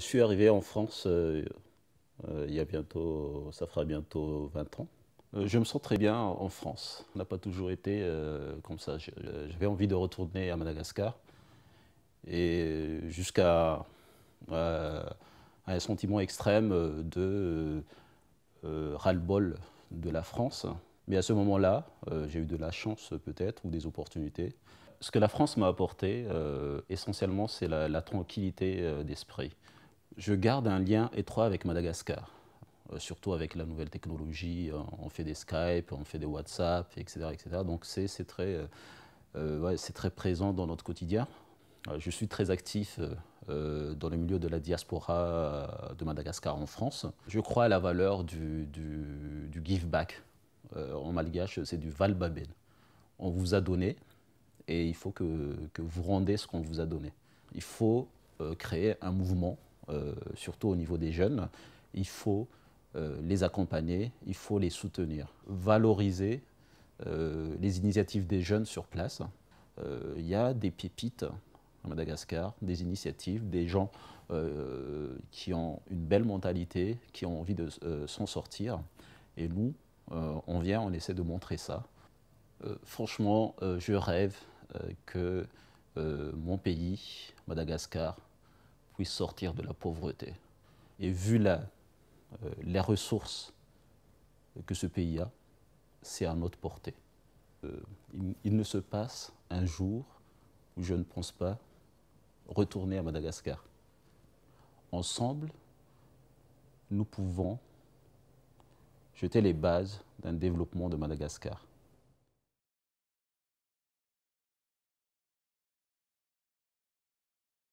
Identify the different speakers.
Speaker 1: Je suis arrivé en France euh, euh, il y a bientôt, ça fera bientôt 20 ans. Euh, je me sens très bien en France. On n'a pas toujours été comme ça. J'avais envie de retourner à Madagascar. Et jusqu'à un sentiment extrême de ras-le-bol de la France. Mais à ce moment-là, j'ai eu de la chance peut-être ou des opportunités. Ce que la France m'a apporté, essentiellement, c'est la, tranquillité d'esprit je garde un lien étroit avec Madagascar, euh, surtout avec la nouvelle technologie. Euh, on fait des Skype, on fait des WhatsApp, etc. etc. donc c'est très, euh, très présent dans notre quotidien. Je suis très actif dans le milieu de la diaspora de Madagascar en France. Je crois à la valeur du, give back. en malgache, c'est du valbaben. On vous a donné et il faut que, que vous rendez ce qu'on vous a donné. Il faut créer un mouvement euh, surtout au niveau des jeunes, il faut euh, les accompagner, il faut les soutenir, valoriser euh, les initiatives des jeunes sur place. Il y a des pépites à Madagascar, des initiatives, des gens qui ont une belle mentalité, qui ont envie de s'en sortir. Et nous, on vient, on essaie de montrer ça. franchement, je rêve que mon pays, Madagascar, sortir de la pauvreté. Et vu là euh, les ressources que ce pays a, c'est à notre portée. Euh, il, il, ne se passe un jour où je ne pense pas retourner à Madagascar. Ensemble, nous pouvons jeter les bases d'un développement de Madagascar.